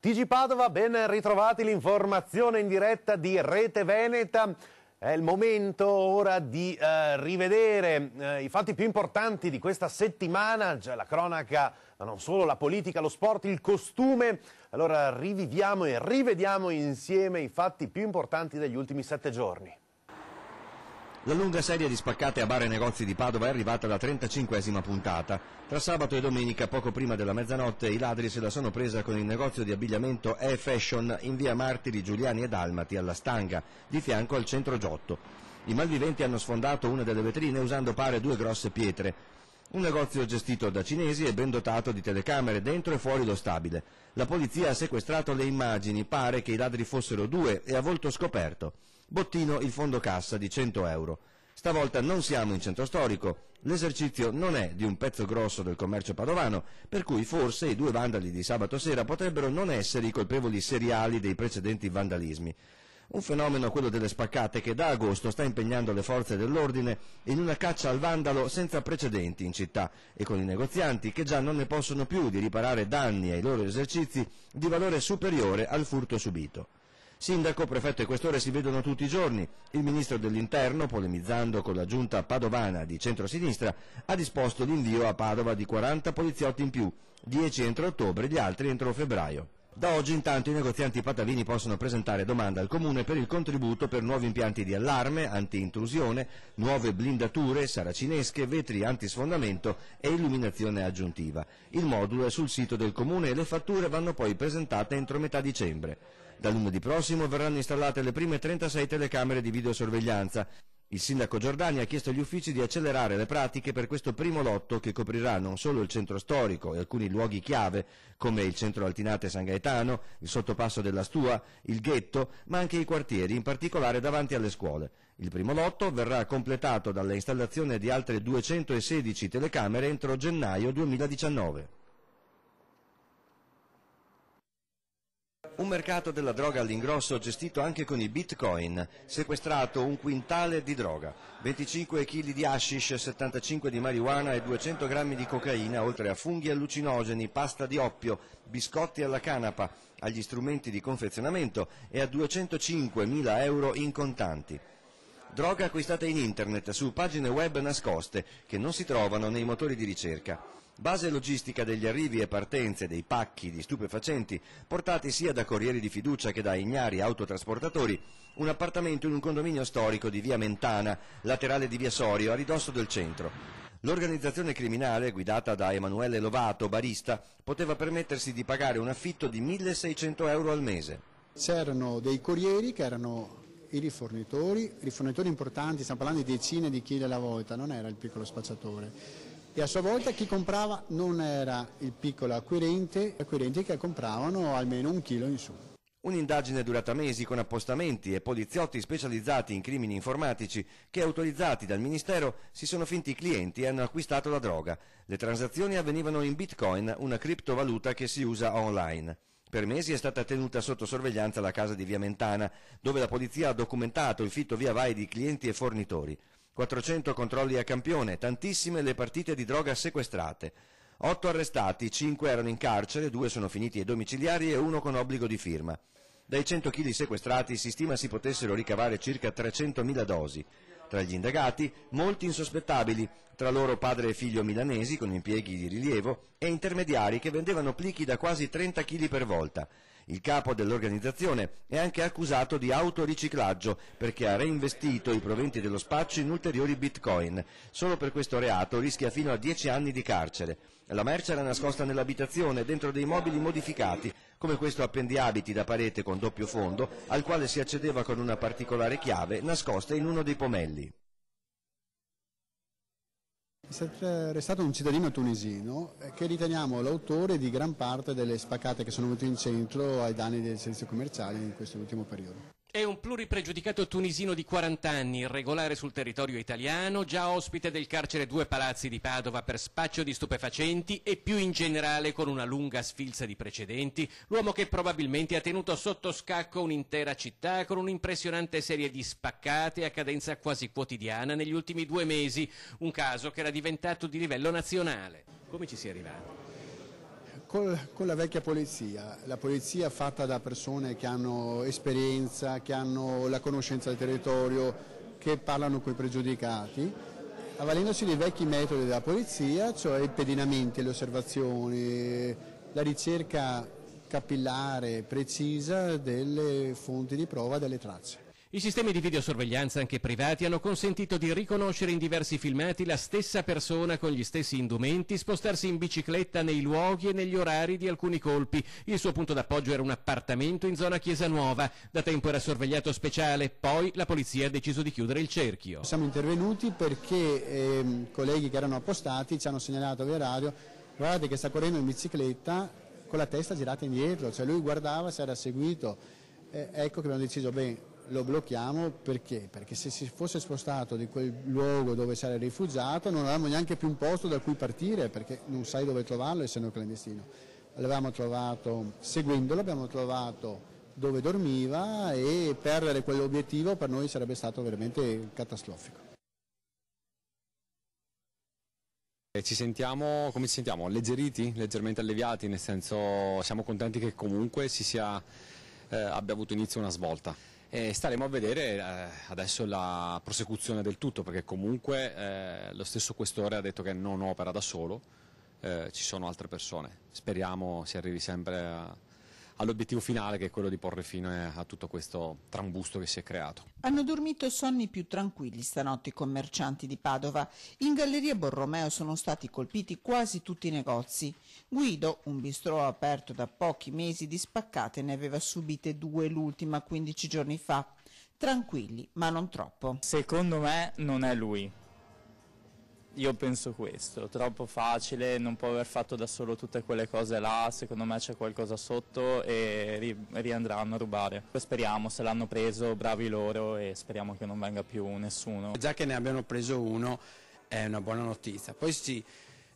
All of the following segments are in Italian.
TG Padova, ben ritrovati l'informazione in diretta di Rete Veneta. È il momento ora di eh, rivedere eh, i fatti più importanti di questa settimana, già la cronaca, ma non solo, la politica, lo sport, il costume. Allora riviviamo e rivediamo insieme i fatti più importanti degli ultimi sette giorni. La lunga serie di spaccate a bar e negozi di Padova è arrivata alla 35esima puntata. Tra sabato e domenica, poco prima della mezzanotte, i ladri se la sono presa con il negozio di abbigliamento E-Fashion in via Martiri, Giuliani e Dalmati, alla Stanga, di fianco al centro Giotto. I malviventi hanno sfondato una delle vetrine usando pare due grosse pietre. Un negozio gestito da cinesi e ben dotato di telecamere dentro e fuori lo stabile. La polizia ha sequestrato le immagini, pare che i ladri fossero due e a volto scoperto. Bottino il fondo cassa di 100 euro. Stavolta non siamo in centro storico, l'esercizio non è di un pezzo grosso del commercio padovano, per cui forse i due vandali di sabato sera potrebbero non essere i colpevoli seriali dei precedenti vandalismi. Un fenomeno, quello delle spaccate, che da agosto sta impegnando le forze dell'ordine in una caccia al vandalo senza precedenti in città e con i negozianti che già non ne possono più di riparare danni ai loro esercizi di valore superiore al furto subito. Sindaco, prefetto e questore si vedono tutti i giorni. Il ministro dell'Interno, polemizzando con la giunta padovana di centrosinistra, ha disposto l'invio a Padova di 40 poliziotti in più, 10 entro ottobre gli altri entro febbraio. Da oggi intanto i negozianti patavini possono presentare domanda al Comune per il contributo per nuovi impianti di allarme, anti-intrusione, nuove blindature, saracinesche, vetri antisfondamento e illuminazione aggiuntiva. Il modulo è sul sito del Comune e le fatture vanno poi presentate entro metà dicembre. Da lunedì prossimo verranno installate le prime 36 telecamere di videosorveglianza. Il sindaco Giordani ha chiesto agli uffici di accelerare le pratiche per questo primo lotto che coprirà non solo il centro storico e alcuni luoghi chiave come il centro Altinate San Gaetano, il sottopasso della Stua, il ghetto, ma anche i quartieri, in particolare davanti alle scuole. Il primo lotto verrà completato dall'installazione di altre 216 telecamere entro gennaio 2019. Un mercato della droga all'ingrosso gestito anche con i bitcoin, sequestrato un quintale di droga, 25 kg di hashish, 75 di marijuana e 200 grammi di cocaina, oltre a funghi allucinogeni, pasta di oppio, biscotti alla canapa, agli strumenti di confezionamento e a 205.000 euro in contanti droga acquistata in internet su pagine web nascoste che non si trovano nei motori di ricerca. Base logistica degli arrivi e partenze dei pacchi di stupefacenti portati sia da corrieri di fiducia che da ignari autotrasportatori, un appartamento in un condominio storico di via Mentana, laterale di via Sorio, a ridosso del centro. L'organizzazione criminale, guidata da Emanuele Lovato, barista, poteva permettersi di pagare un affitto di 1600 euro al mese. C'erano dei corrieri che erano i rifornitori, rifornitori importanti, stiamo parlando di decine di chili alla volta, non era il piccolo spacciatore e a sua volta chi comprava non era il piccolo acquirente, acquirenti che compravano almeno un chilo in su. Un'indagine durata mesi con appostamenti e poliziotti specializzati in crimini informatici che, autorizzati dal Ministero, si sono finti clienti e hanno acquistato la droga. Le transazioni avvenivano in bitcoin, una criptovaluta che si usa online. Per mesi è stata tenuta sotto sorveglianza la casa di Via Mentana, dove la polizia ha documentato il fitto via vai di clienti e fornitori. 400 controlli a campione, tantissime le partite di droga sequestrate. 8 arrestati, 5 erano in carcere, 2 sono finiti ai domiciliari e 1 con obbligo di firma. Dai 100 kg sequestrati si stima si potessero ricavare circa 300.000 dosi. Tra gli indagati, molti insospettabili, tra loro padre e figlio milanesi con impieghi di rilievo e intermediari che vendevano plichi da quasi 30 kg per volta. Il capo dell'organizzazione è anche accusato di autoriciclaggio perché ha reinvestito i proventi dello spaccio in ulteriori bitcoin. Solo per questo reato rischia fino a 10 anni di carcere. La merce era nascosta nell'abitazione, dentro dei mobili modificati, come questo appendiabiti da parete con doppio fondo, al quale si accedeva con una particolare chiave nascosta in uno dei pomelli è stato un cittadino tunisino eh, che riteniamo l'autore di gran parte delle spaccate che sono venute in centro ai danni dei servizi commerciali in questo ultimo periodo. È un pluripregiudicato tunisino di 40 anni, irregolare sul territorio italiano, già ospite del carcere Due Palazzi di Padova per spaccio di stupefacenti e più in generale con una lunga sfilza di precedenti, l'uomo che probabilmente ha tenuto sotto scacco un'intera città con un'impressionante serie di spaccate a cadenza quasi quotidiana negli ultimi due mesi, un caso che era diventato di livello nazionale. Come ci si è arrivati? Col, con la vecchia polizia, la polizia fatta da persone che hanno esperienza, che hanno la conoscenza del territorio, che parlano con i pregiudicati, avvalendosi dei vecchi metodi della polizia, cioè i pedinamenti, le osservazioni, la ricerca capillare precisa delle fonti di prova, delle tracce. I sistemi di videosorveglianza anche privati hanno consentito di riconoscere in diversi filmati la stessa persona con gli stessi indumenti, spostarsi in bicicletta nei luoghi e negli orari di alcuni colpi. Il suo punto d'appoggio era un appartamento in zona Chiesa Nuova. Da tempo era sorvegliato speciale, poi la polizia ha deciso di chiudere il cerchio. Siamo intervenuti perché eh, colleghi che erano appostati ci hanno segnalato via radio guardate che sta correndo in bicicletta con la testa girata indietro, cioè lui guardava se era seguito. Eh, ecco che abbiamo deciso, bene, lo blocchiamo perché? Perché se si fosse spostato di quel luogo dove si era rifugiato non avevamo neanche più un posto da cui partire perché non sai dove trovarlo essendo clandestino. L'avevamo trovato, seguendolo abbiamo trovato dove dormiva e perdere quell'obiettivo per noi sarebbe stato veramente catastrofico. Eh, ci sentiamo, come ci sentiamo? Alleggeriti? Leggermente alleviati? Nel senso siamo contenti che comunque sia, eh, abbia avuto inizio una svolta e staremo a vedere eh, adesso la prosecuzione del tutto perché comunque eh, lo stesso questore ha detto che non opera da solo, eh, ci sono altre persone, speriamo si arrivi sempre a all'obiettivo finale che è quello di porre fine a tutto questo trambusto che si è creato. Hanno dormito sonni più tranquilli stanotte i commercianti di Padova. In Galleria Borromeo sono stati colpiti quasi tutti i negozi. Guido, un bistrò aperto da pochi mesi di spaccate, ne aveva subite due l'ultima 15 giorni fa. Tranquilli, ma non troppo. Secondo me non è lui io penso questo, troppo facile, non può aver fatto da solo tutte quelle cose là, secondo me c'è qualcosa sotto e ri- riandranno a rubare. Speriamo, se l'hanno preso, bravi loro e speriamo che non venga più nessuno. Già che ne abbiano preso uno è una buona notizia. Poi sì,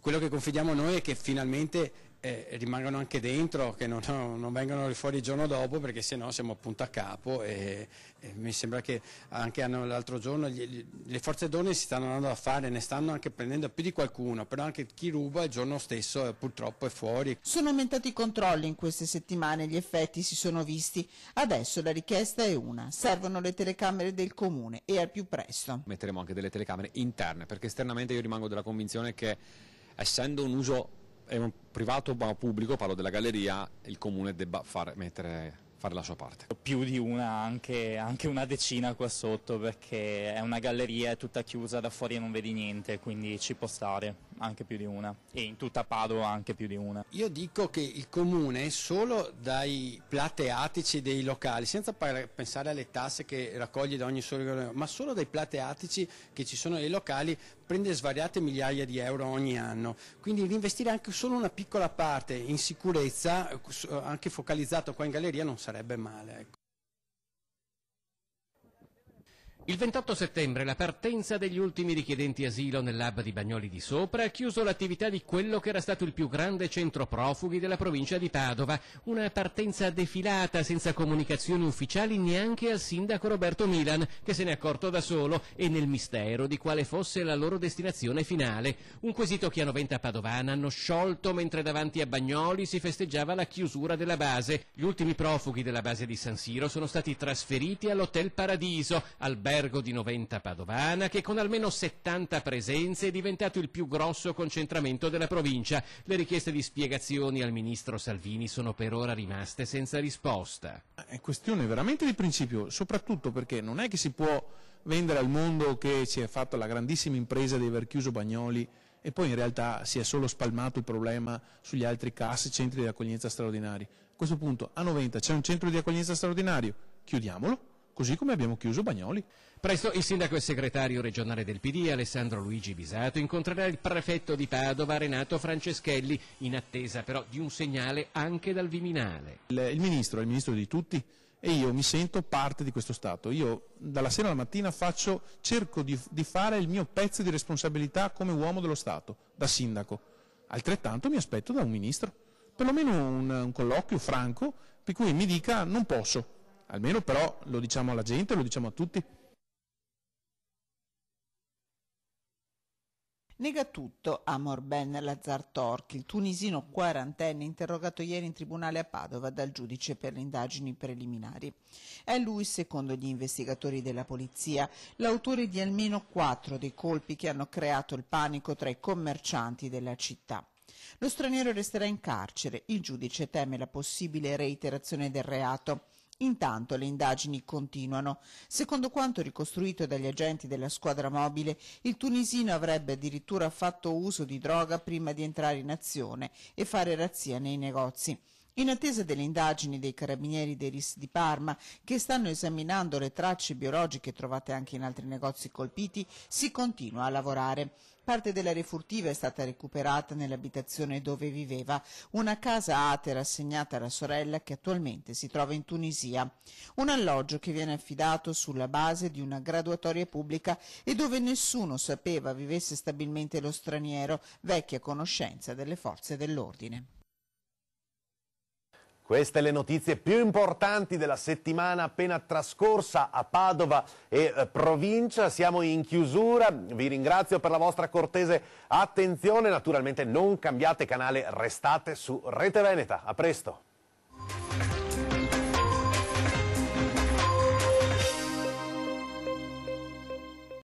quello che confidiamo noi è che finalmente eh, rimangano anche dentro, che non, non, vengano fuori il giorno dopo perché sennò siamo appunto a capo e, e mi sembra che anche l'altro giorno gli, le forze donne si stanno andando a fare, ne stanno anche prendendo più di qualcuno, però anche chi ruba il giorno stesso eh, purtroppo è fuori. Sono aumentati i controlli in queste settimane, gli effetti si sono visti, adesso la richiesta è una, servono le telecamere del comune e al più presto. Metteremo anche delle telecamere interne perché esternamente io rimango della convinzione che essendo un uso è un privato ma pubblico, parlo della galleria, il comune debba far, mettere, fare la sua parte. Più di una, anche, anche, una decina qua sotto perché è una galleria, è tutta chiusa, da fuori non vedi niente, quindi ci può stare anche più di una e in tutta Padova anche più di una. Io dico che il comune solo dai plateatici dei locali, senza pensare alle tasse che raccoglie da ogni solo, ma solo dai plateatici che ci sono nei locali prende svariate migliaia di euro ogni anno. Quindi investire anche solo una piccola parte in sicurezza, eh, anche focalizzato qua in galleria, non sarebbe male. Ecco. Il 28 settembre la partenza degli ultimi richiedenti asilo nell'hub di Bagnoli di Sopra ha chiuso l'attività di quello che era stato il più grande centro profughi della provincia di Padova, una partenza defilata senza comunicazioni ufficiali neanche al sindaco Roberto Milan, che se ne è accorto da solo e nel mistero di quale fosse la loro destinazione finale. Un quesito che a 90 Padovana hanno sciolto mentre davanti a Bagnoli si festeggiava la chiusura della base. Gli ultimi profughi della base di San Siro sono stati trasferiti all'Hotel Paradiso, al albergo di Noventa Padovana che con almeno 70 presenze è diventato il più grosso concentramento della provincia. Le richieste di spiegazioni al ministro Salvini sono per ora rimaste senza risposta. È questione veramente di principio, soprattutto perché non è che si può vendere al mondo che si è fatta la grandissima impresa di aver chiuso Bagnoli e poi in realtà si è solo spalmato il problema sugli altri CAS, centri di accoglienza straordinari. A questo punto a 90 c'è un centro di accoglienza straordinario, chiudiamolo così come abbiamo chiuso Bagnoli. Presto il sindaco e segretario regionale del PD Alessandro Luigi Bisato incontrerà il prefetto di Padova Renato Franceschelli in attesa però di un segnale anche dal Viminale. Il, il ministro è il ministro di tutti e io mi sento parte di questo Stato. Io dalla sera alla mattina faccio, cerco di, di fare il mio pezzo di responsabilità come uomo dello Stato, da sindaco. Altrettanto mi aspetto da un ministro, perlomeno un, un colloquio franco per cui mi dica non posso, Almeno però lo diciamo alla gente, lo diciamo a tutti. Nega tutto Amor Ben Lazar Tork, il tunisino quarantenne interrogato ieri in tribunale a Padova dal giudice per le indagini preliminari. È lui, secondo gli investigatori della polizia, l'autore di almeno quattro dei colpi che hanno creato il panico tra i commercianti della città. Lo straniero resterà in carcere, il giudice teme la possibile reiterazione del reato. Intanto le indagini continuano. Secondo quanto ricostruito dagli agenti della squadra mobile, il tunisino avrebbe addirittura fatto uso di droga prima di entrare in azione e fare razzia nei negozi. In attesa delle indagini dei carabinieri dei RIS di Parma, che stanno esaminando le tracce biologiche trovate anche in altri negozi colpiti, si continua a lavorare. Parte della refurtiva è stata recuperata nell'abitazione dove viveva, una casa atera assegnata alla sorella che attualmente si trova in Tunisia. Un alloggio che viene affidato sulla base di una graduatoria pubblica e dove nessuno sapeva vivesse stabilmente lo straniero, vecchia conoscenza delle forze dell'ordine. Queste le notizie più importanti della settimana appena trascorsa a Padova e eh, provincia. Siamo in chiusura, vi ringrazio per la vostra cortese attenzione. Naturalmente non cambiate canale, restate su Rete Veneta. A presto!